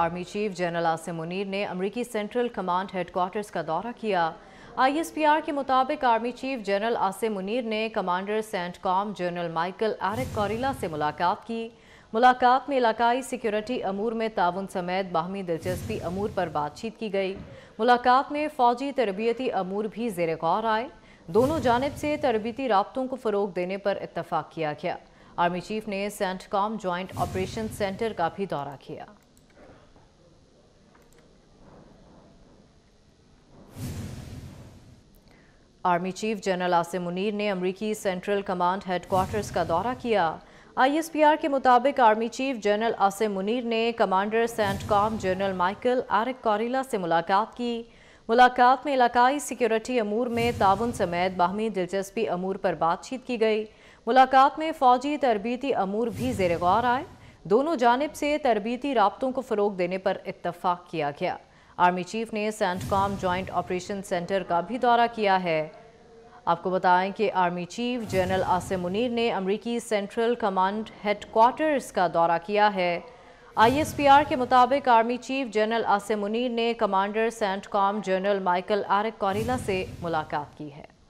army chief general Asim Munir ने अमरीकी central command headquarters का दौरा किया आईएसपीआर के मुताबिक army chief general Asim Munir ने commander CENTCOM general Michael Erik Kurilla से मुलाकात की मुलाकात में इलाकाई सिक्योरिटी अमूर में ताउन समेत बाहमी दिलचस्पी अमूर पर बातचीत की गई मुलाकात में फौजी तरबियती अमूर भी जेर गौर आए दोनों जानब से तरबती रबतों को फ़रोग देने पर इतफाक़ किया गया आर्मी चीफ ने CENTCOM joint operation centre का भी दौरा किया army chief general Asim Munir ने अमरीकी सेंट्रल कमांड हेडकोर्टर्स का दौरा किया आईएसपीआर के मुताबिक army chief general Asim Munir ने commander CENTCOM general Michael Erik Kurilla से मुलाकात की मुलाकात में इलाकाई सिक्योरिटी अमूर में ताउन समेत बाहमी दिलचस्पी अमूर पर बातचीत की गई मुलाकात में फ़ौजी तरबीती अमूर भी जेर गौर आए दोनों जानब से तरबीती रबतों को फ़रोग देने पर इतफ़ाक़ किया गया आर्मी चीफ ने सेंटकॉम जॉइंट ऑपरेशन सेंटर का भी दौरा किया है आपको बताएं कि army chief general Asim Munir ने अमरीकी सेंट्रल कमांड हेडक्वार्टर्स का दौरा किया है आईएसपीआर के मुताबिक army chief general Asim Munir ने commander CENTCOM general Michael Erik Kurilla से मुलाकात की है